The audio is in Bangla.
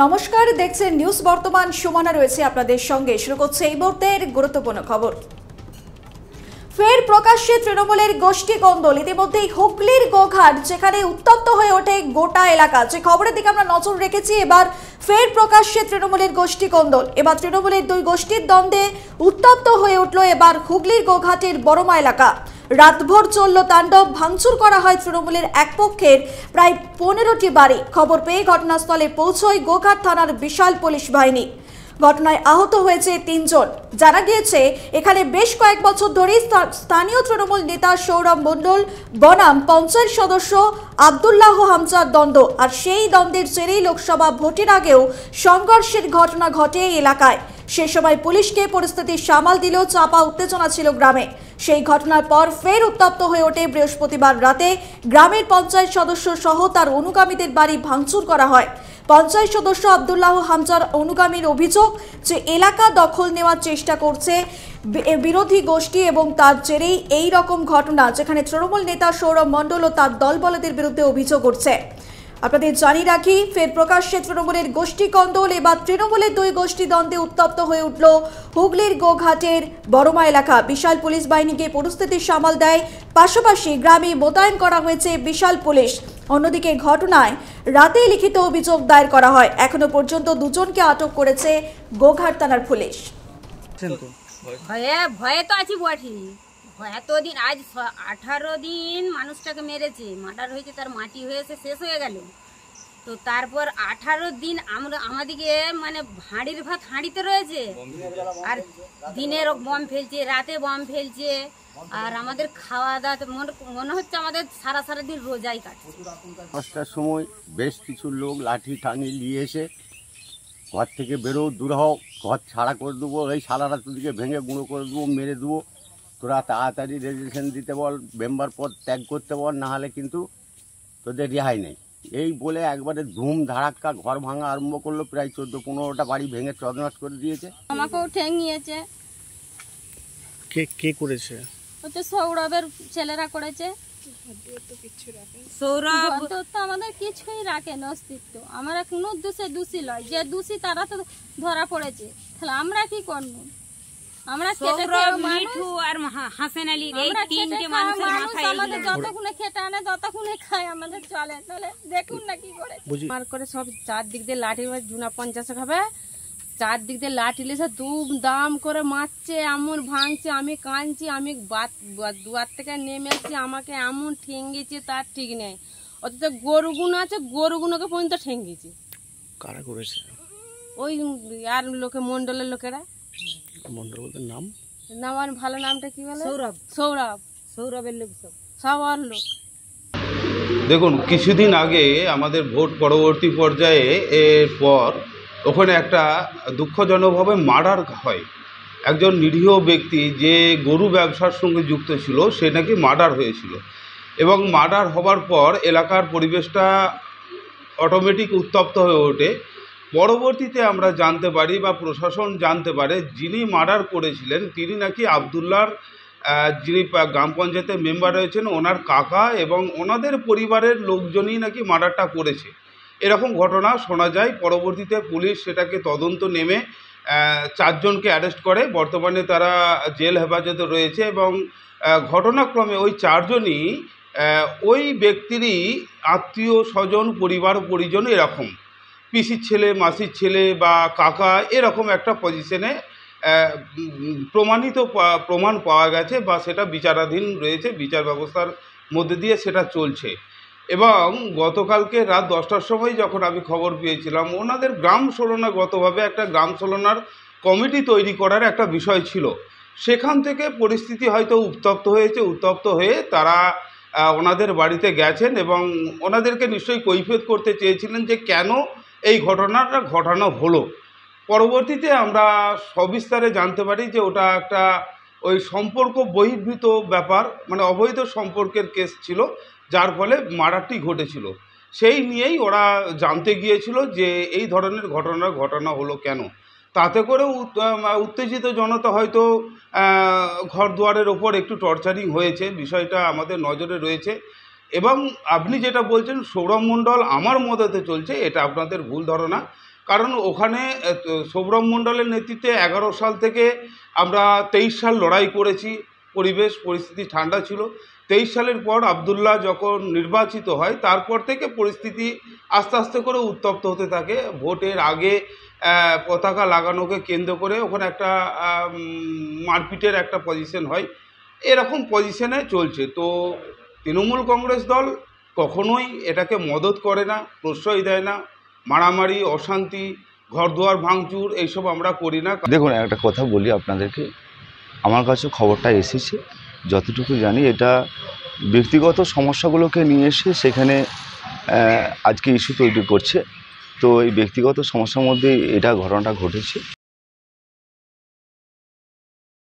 নমস্কার দেখছেন নিউজ বর্তমান সুমানা রয়েছে আপনাদের সঙ্গে শুরু করছে এই মুহূর্তের গুরুত্বপূর্ণ খবর ফের প্রকাশ্যে তৃণমূলের গোষ্ঠী কন্দল ইতিমধ্যেই হুগলির গোঘাট যেখানে উত্তপ্ত হয়ে ওঠে গোটা এলাকা যে খবরের দিকে আমরা নজর রেখেছি এবার ফের প্রকাশ্যে তৃণমূলের গোষ্ঠী কন্দল এবার তৃণমূলের দুই গোষ্ঠীর দ্বন্দ্বে উত্তপ্ত হয়ে উঠল এবার হুগলির গোঘাটের বড়মা এলাকা রাতভর চলল তাণ্ডব ভাঙচুর করা হয় তৃণমূলের এক পক্ষের প্রায় পনেরোটি বাড়ি খবর পেয়ে ঘটনাস্থলে পৌঁছয় গোঘাট থানার বিশাল পুলিশ বাহিনী ঘটনায় আহত হয়েছে তিনজন জানা গিয়েছে এখানে বেশ কয়েক বছর ধরে স্থানীয় তৃণমূল নেতা সৌরভ মণ্ডল বনাম পঞ্চায়েত সদস্য আবদুল্লাহ হামজার দ্বন্দ্ব আর সেই দ্বন্দ্বের জেরেই লোকসভা ভোটের আগেও সংঘর্ষের ঘটনা ঘটে এই এলাকায় সে সময় পুলিশকে পরিস্থিতি সামাল দিলেও চাপা উত্তেজনা ছিল গ্রামে সেই ঘটনার পর ফের উত্তপ্ত হয়ে ওঠে বৃহস্পতিবার রাতে গ্রামের পঞ্চায়েত সদস্য সহ তার অনুগামীদের বাড়ি ভাঙচুর করা হয় পঞ্চায়েত সদস্য আবদুল্লাহ হামজার অনুগামীর অভিযোগ যে এলাকা দখল নেওয়ার চেষ্টা করছে বিরোধী গোষ্ঠী এবং তার জেরেই এই রকম ঘটনা যেখানে তৃণমূল নেতা সৌরভ মণ্ডল ও তার দলবলদের বিরুদ্ধে অভিযোগ করছে আপনাদের জানিয়ে রাখি ফের প্রকাশ্যে তৃণমূলের গোষ্ঠী কন্দল এবার তৃণমূলের দুই গোষ্ঠী দ্বন্দ্বে উত্তপ্ত হয়ে উঠল হুগলির গোঘাটের বড়মা এলাকা বিশাল পুলিশ বাহিনীকে পরিস্থিতি সামাল দেয় পাশাপাশি গ্রামে মোতায়েন করা হয়েছে বিশাল পুলিশ অন্যদিকে ঘটনায় রাতেই লিখিত অভিযোগ দায়ের করা হয় এখনো পর্যন্ত দুজনকে আটক করেছে গোঘাট থানার পুলিশ ভয়ে ভয়ে তো আছি বটি এতদিন আজ আঠারো দিন মানুষটাকে মেরেছে মার্ডার হয়েছে তার মাটি হয়েছে শেষ হয়ে গেল তো তারপর আঠারো দিন আমরা আমাদিকে মানে হাঁড়ির ভাত হাঁড়িতে রয়েছে আর দিনের বম ফেলছে রাতে বম ফেলছে আর আমাদের খাওয়া দাওয়া মনে হচ্ছে আমাদের সারা সারা দিন রোজাই কাটছে পাঁচটার সময় বেশ কিছু লোক লাঠি ঠাঙি নিয়ে এসে ঘর থেকে বেরো দূর হও ঘর ছাড়া করে দেবো এই সারা রাত দিকে ভেঙে গুঁড়ো করে দেবো মেরে দেবো তোরা তাড়াতাড়ি রেজিস্ট্রেশন দিতে বল মেম্বার পদ ত্যাগ করতে বল নাহলে কিন্তু তোদের রেহাই নেই এই বলে একবারে ধুম ধারাক্কা ঘর ভাঙা আরম্ভ করলো প্রায় চোদ্দ পনেরোটা বাড়ি ভেঙে চদনাশ করে দিয়েছে আমাকেও ঠেঙিয়েছে কে কে করেছে ও তো সৌরভের ছেলেরা করেছে সৌরভ আমাদের কিছুই রাখে না অস্তিত্ব আমরা কোনো দোষে দোষী নয় যে দোষী তারা তো ধরা পড়েছে তাহলে আমরা কি করবো চারদিক দিয়ে লাঠি জুনা পঞ্চাশ চারদিক দিয়ে লাঠি দুম দাম করে মারছে এমন ভাঙছে আমি কাঁদছি আমি দুয়ার থেকে নেমে আসছি আমাকে এমন ঠেঙ্গেছে তার ঠিক নেই অথচ গরুগুনো আছে গুণকে পর্যন্ত ঠেঙ্গেছে ওই আর লোকে মন্ডলের লোকেরা মন্ডল বলতে নাম ভালো নামটা কি বলে সৌরভ সৌরভ সৌরভের লোক সব সবার লোক দেখুন কিছুদিন আগে আমাদের ভোট পরবর্তী পর্যায়ে এর পর ওখানে একটা দুঃখজনকভাবে মার্ডার হয় একজন নিরীহ ব্যক্তি যে গরু ব্যবসার সঙ্গে যুক্ত ছিল সে নাকি মার্ডার হয়েছিল এবং মার্ডার হবার পর এলাকার পরিবেশটা অটোমেটিক উত্তপ্ত হয়ে ওঠে পরবর্তীতে আমরা জানতে পারি বা প্রশাসন জানতে পারে যিনি মার্ডার করেছিলেন তিনি নাকি আবদুল্লার যিনি গ্রাম পঞ্চায়েতের মেম্বার রয়েছেন ওনার কাকা এবং ওনাদের পরিবারের লোকজনই নাকি মার্ডারটা করেছে এরকম ঘটনা শোনা যায় পরবর্তীতে পুলিশ সেটাকে তদন্ত নেমে চারজনকে অ্যারেস্ট করে বর্তমানে তারা জেল হেফাজতে রয়েছে এবং ঘটনাক্রমে ওই চারজনই ওই ব্যক্তিরই আত্মীয় স্বজন পরিবার পরিজন এরকম পিসির ছেলে মাসির ছেলে বা কাকা এরকম একটা পজিশনে প্রমাণিত প্রমাণ পাওয়া গেছে বা সেটা বিচারাধীন রয়েছে বিচার ব্যবস্থার মধ্যে দিয়ে সেটা চলছে এবং গতকালকে রাত দশটার সময় যখন আমি খবর পেয়েছিলাম ওনাদের গ্রাম গতভাবে একটা গ্রাম সলনার কমিটি তৈরি করার একটা বিষয় ছিল সেখান থেকে পরিস্থিতি হয়তো উত্তপ্ত হয়েছে উত্তপ্ত হয়ে তারা ওনাদের বাড়িতে গেছেন এবং ওনাদেরকে নিশ্চয়ই কৈফিয়ত করতে চেয়েছিলেন যে কেন এই ঘটনাটা ঘটানো হলো পরবর্তীতে আমরা সবিস্তারে জানতে পারি যে ওটা একটা ওই সম্পর্ক বহির্ভূত ব্যাপার মানে অবৈধ সম্পর্কের কেস ছিল যার ফলে মারাটি ঘটেছিল সেই নিয়েই ওরা জানতে গিয়েছিল যে এই ধরনের ঘটনা ঘটনা হলো কেন তাতে করে উত্তেজিত জনতা হয়তো ঘর দুয়ারের ওপর একটু টর্চারিং হয়েছে বিষয়টা আমাদের নজরে রয়েছে এবং আপনি যেটা বলছেন সৌরভমণ্ডল আমার মদতে চলছে এটা আপনাদের ভুল ধারণা কারণ ওখানে সৌরভমণ্ডলের নেতৃত্বে এগারো সাল থেকে আমরা তেইশ সাল লড়াই করেছি পরিবেশ পরিস্থিতি ঠান্ডা ছিল তেইশ সালের পর আবদুল্লাহ যখন নির্বাচিত হয় তারপর থেকে পরিস্থিতি আস্তে আস্তে করে উত্তপ্ত হতে থাকে ভোটের আগে পতাকা লাগানোকে কেন্দ্র করে ওখানে একটা মারপিটের একটা পজিশন হয় এরকম পজিশনে চলছে তো তৃণমূল কংগ্রেস দল কখনোই এটাকে মদত করে না প্রশ্রয় দেয় না মারামারি অশান্তি ঘরদুয়ার ভাঙচুর এইসব আমরা করি না দেখুন একটা কথা বলি আপনাদেরকে আমার কাছে খবরটা এসেছে যতটুকু জানি এটা ব্যক্তিগত সমস্যাগুলোকে নিয়ে এসে সেখানে আজকে ইস্যু তৈরি করছে তো এই ব্যক্তিগত সমস্যার মধ্যে এটা ঘটনাটা ঘটেছে